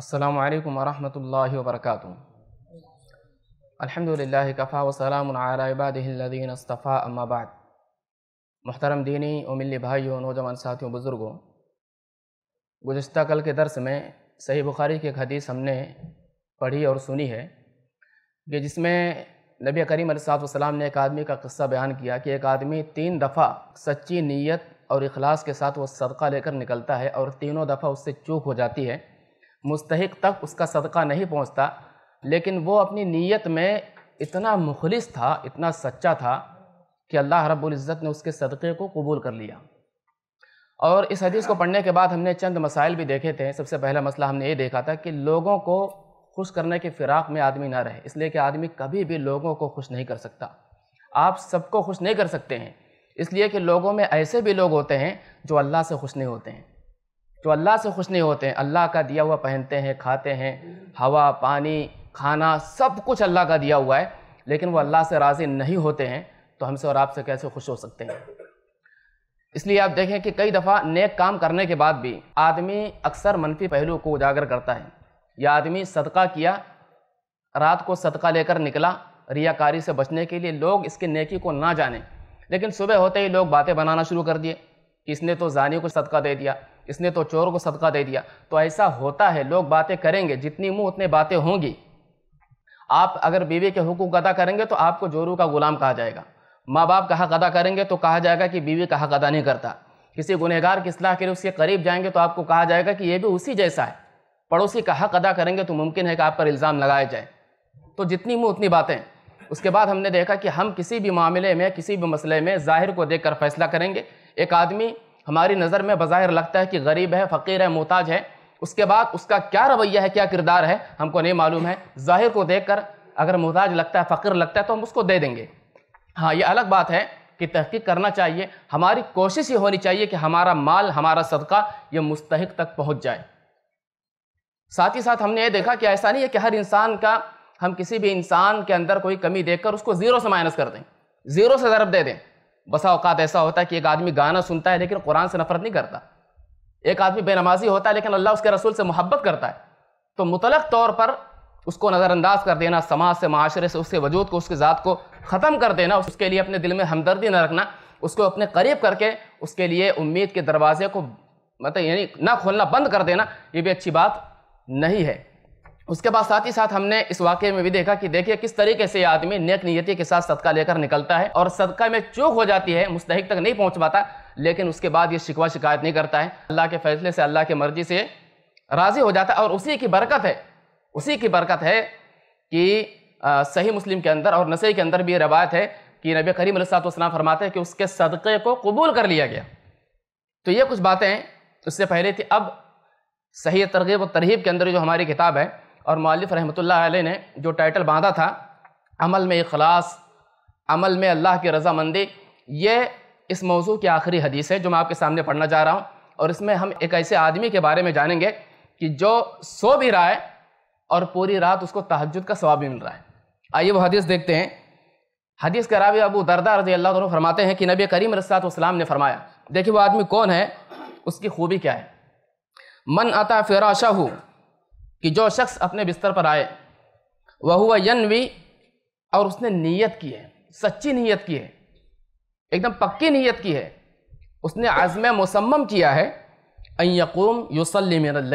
अल्लाम वरहमल वर्क अलहमदिल्ला कफ़ा वसलामबादीन अस्तफ़ा अम्माबाद मोहतरम दीनी उमिल्ली भाइयों नौजवान साथियों बुज़ुर्गों गुज्त कल के दर्स में सही बुखारी की एक हदीस हमने पढ़ी और सुनी है कि जिसमें नबी करीम सलाम ने एक आदमी का किस्सा बयान किया कि एक आदमी तीन दफ़ा सच्ची नीयत और इखलास के साथ वो सदका लेकर निकलता है और तीनों दफ़ा उससे चूक हो जाती है मुस्तक तक उसका सदका नहीं पहुँचता लेकिन वो अपनी नीयत में इतना मुखलिस था इतना सच्चा था कि अल्लाह रब्ज़त ने उसके सदक़े को कबूल कर लिया और इस हदीस को पढ़ने के बाद हमने चंद मसाइल भी देखे थे सबसे पहला मसला हमने ये देखा था कि लोगों को खुश करने के फ़िराक में आदमी ना रहे इसलिए कि आदमी कभी भी लोगों को खुश नहीं कर सकता आप सबको खुश नहीं कर सकते हैं इसलिए कि लोगों में ऐसे भी लोग होते हैं जो अल्लाह से खुश नहीं होते हैं जो अल्लाह से खुश नहीं होते हैं अल्लाह का दिया हुआ पहनते हैं खाते हैं हवा पानी खाना सब कुछ अल्लाह का दिया हुआ है लेकिन वो अल्लाह से राज़ी नहीं होते हैं तो हमसे और आपसे कैसे खुश हो सकते हैं इसलिए आप देखें कि कई दफ़ा नेक काम करने के बाद भी आदमी अक्सर मनफी पहलू को उजागर करता है या आदमी सदका किया रात को सदका लेकर निकला रियाकारी से बचने के लिए लोग इसके नेकी को ना जाने लेकिन सुबह होते ही लोग बातें बनाना शुरू कर दिए इसने तो जानी को सदका दे दिया इसने तो चोर को सदका दे दिया तो ऐसा होता है लोग बातें करेंगे जितनी मुँह उतनी बातें होंगी आप अगर बीवी के हुकूक अदा करेंगे तो आपको जोरू का गुलाम कहा जाएगा माँ बाप का हक अदा करेंगे तो कहा जाएगा कि बीवी का हक अदा नहीं करता किसी गुनहगार की असलाह के लिए उसके करीब जाएंगे तो आपको कहा जाएगा कि ये भी उसी जैसा है पड़ोसी का हक अदा करेंगे तो मुमकिन है कि आप पर इल्ज़ाम लगाया जाए तो जितनी मुँह उतनी बातें उसके बाद हमने देखा कि हम किसी भी मामले में किसी भी मसले में ज़ाहिर को देख कर फैसला करेंगे एक आदमी हमारी नज़र में बज़ाहिर लगता है कि गरीब है फ़कीर है मोहताज है उसके बाद उसका क्या रवैया है क्या किरदार है हमको नहीं मालूम है ज़ाहिर को देख कर अगर मोहताज लगता है फ़कीर लगता है तो हम उसको दे देंगे हाँ ये अलग बात है कि तहकीक करना चाहिए हमारी कोशिश ये होनी चाहिए कि हमारा माल हमारा सदका ये मुस्तक तक पहुँच जाए साथ ही साथ हमने ये देखा कि ऐसा नहीं है कि हर इंसान का हम किसी भी इंसान के अंदर कोई कमी देखकर उसको ज़ीरो से माइनस कर दें ज़ीरो से ज़रब दे दें बसा अवकात ऐसा होता है कि एक आदमी गाना सुनता है लेकिन कुरान से नफरत नहीं करता एक आदमी बेनमाजी होता है लेकिन अल्लाह उसके रसूल से मोहब्बत करता है तो मुतलक तौर पर उसको नज़रअंदाज कर देना समाज से माशरे से उसके वजूद को उसके ज़ात को ख़त्म कर देना उसके लिए अपने दिल में हमदर्दी न रखना उसको अपने करीब करके उसके लिए उम्मीद के दरवाजे को मतलब यानी ना खोलना बंद कर देना ये भी अच्छी बात नहीं है उसके बाद साथ ही साथ हमने इस वाक्य में भी देखा कि देखिए किस तरीके से आदमी नेक नियति के साथ सदका लेकर निकलता है और सदका में चूक हो जाती है मुस्तक तक नहीं पहुँच पाता लेकिन उसके बाद ये शिकवा शिकायत नहीं करता है अल्लाह के फैसले से अल्लाह की मर्ज़ी से राज़ी हो जाता है और उसी की बरकत है उसी की बरकत है कि आ, सही मुस्लिम के अंदर और नशे के अंदर भी ये रवायत है कि नबी करीम अलैहिस्सलाम फरमाते हैं कि उसके सदक़े को कबूल कर लिया गया तो ये कुछ बातें उससे तो पहले थी अब सही तरगीब व तरहीब के अंदर जो हमारी किताब है और मालिफ रहमत ने जो टाइटल बांधा था अमल में अखलास अमल में अल्लाह की रजामंदी ये इस मौजू की आखिरी हदीस है जो मैं आपके सामने पढ़ना जा रहा हूँ और इसमें हम एक ऐसे आदमी के बारे में जानेंगे कि जो सो भी रहा है और पूरी रात उसको तहजद का सवाब भी मिल रहा है आइए वो हदीस देखते हैं हदीस के रावी अबू दरदा रजी अल्लाह तु फरमाते हैं कि नबी करीम रसातम ने फरमाया देखिए वो आदमी कौन है उसकी खूबी क्या है मन अता फ़िराशा कि जो शख्स अपने बिस्तर पर आए वह हुआ यनवी और उसने नीयत की है सच्ची नीयत की है एकदम पक्की नीयत की है उसने आज़म मुसम्म किया है अयकूम युसल्ली मिनल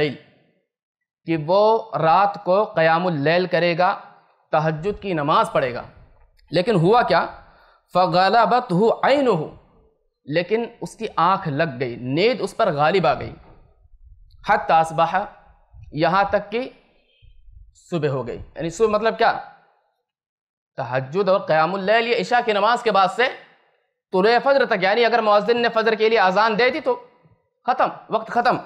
कि वो रात को क़यामुल्लैल करेगा तहजद की नमाज पढ़ेगा लेकिन हुआ क्या फ़लाबत हो आइन हो लेकिन उसकी आँख लग गई नींद उस पर गालिब आ गई हत तसबाह यहाँ तक कि सुबह हो गई यानी सुबह मतलब क्या तहजद और क़यामुल ईशा इशा की नमाज के बाद से तुले फजर तक यानी अगर मुआजिन ने फजर के लिए आज़ान दे दी तो ख़त्म वक्त ख़त्म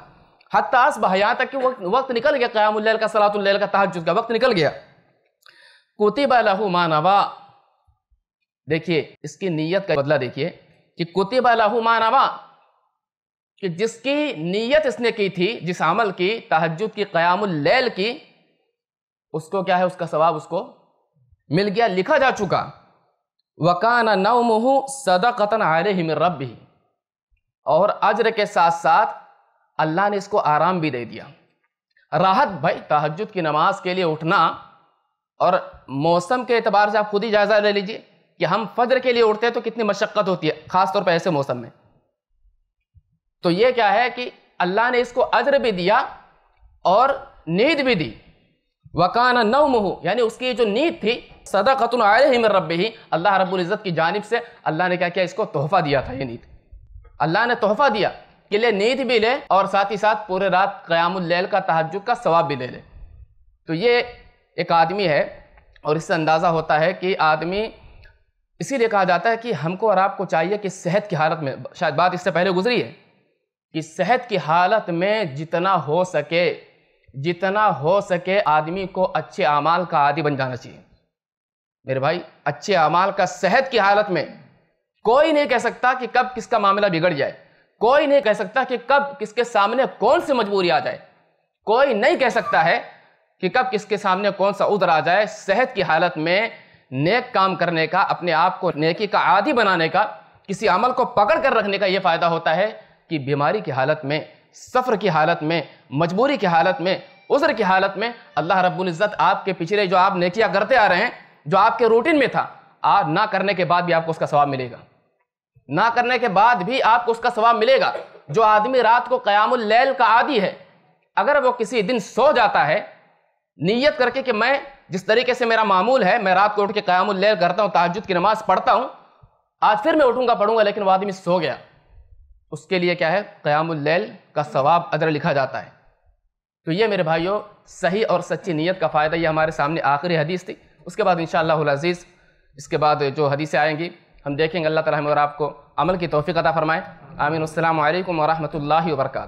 हतास असबह यहाँ तक कि वक्त वक्त निकल गया क़यामुल का सलातुल्ल का तहजद का वक्त निकल गया कुतिब लहू मानवा देखिए इसकी नीयत का बदला देखिए कि कुतिब लहू मानवा कि जिसकी नीयत इसने की थी जिस अमल की तहजद की क़यामल की उसको क्या है उसका सवाब उसको मिल गया लिखा जा चुका वकाना सदा कतन आर हिम रब ही और अजर के साथ साथ अल्लाह ने इसको आराम भी दे दिया राहत भाई तहजद की नमाज के लिए उठना और मौसम के अतबार से आप खुद ही जायज़ा ले लीजिए कि हम फजर के लिए उठते हैं तो कितनी मशक्क़त होती है ख़ासतौर पर ऐसे मौसम में तो ये क्या है कि अल्लाह ने इसको अज्र भी दिया और नींद भी दी वकान नवमहू यानी उसकी जो नींद थी सदा खतुन आयम रब ही अल्लाह रब्ज़त की जानब से अल्लाह ने क्या किया इसको तोहफ़ा दिया था ये नींद अल्लाह ने तोहफ़ा दिया कि ले नींद भी ले और साथ ही साथ पूरे रात क़यामुल्लैल का तहज का सवाब भी ले ले तो ये एक आदमी है और इससे अंदाज़ा होता है कि आदमी इसीलिए कहा जाता है कि हमको और आपको चाहिए कि सेहत की हालत में शायद बात इससे पहले गुजरी है कि सेहत की हालत में जितना हो सके जितना हो सके आदमी को अच्छे अमाल का आदि बन जाना चाहिए मेरे भाई अच्छे अमाल का सेहत की हालत में कोई नहीं कह सकता कि कब किसका मामला बिगड़ जाए कोई नहीं कह सकता कि कब किसके सामने कौन सी मजबूरी आ जाए कोई नहीं कह सकता है कि कब किसके सामने कौन सा उधर आ जाए सेहत की हालत में नेक काम करने का अपने आप को नेकी का आदि बनाने का किसी अमल को पकड़ कर रखने का यह फ़ायदा होता है कि बीमारी की हालत में सफ़र की हालत में मजबूरी की हालत में उज़र की हालत में अल्लाह रब्ज़त आपके पिछले जो आप नेकियां करते आ रहे हैं जो आपके रूटीन में था आ ना करने के बाद भी आपको उसका सवाब मिलेगा ना करने के बाद भी आपको उसका सवाब मिलेगा जो आदमी रात को क़यामल का आदि है अगर वो किसी दिन सो जाता है नीयत करके कि मैं जिस तरीके से मेरा मामूल है मैं रात को उठ के क़यामल करता हूँ ताजुद की नमाज़ पढ़ता हूँ आज फिर मैं उठूँगा पढ़ूँगा लेकिन वो आदमी सो गया उसके लिए क्या है क़यामुल्लैल का सवाब अदर लिखा जाता है तो ये मेरे भाइयों सही और सच्ची नीयत का फ़ायदा ये हमारे सामने आखिरी हदीस थी उसके बाद इन शज़ीज़ इसके बाद जो हदीसें आएंगी हम देखेंगे अल्लाह ताला हमें और आपको अमल की तोफ़ी अता फ़रमाए आमीन अल्लाम वरहमल वर्का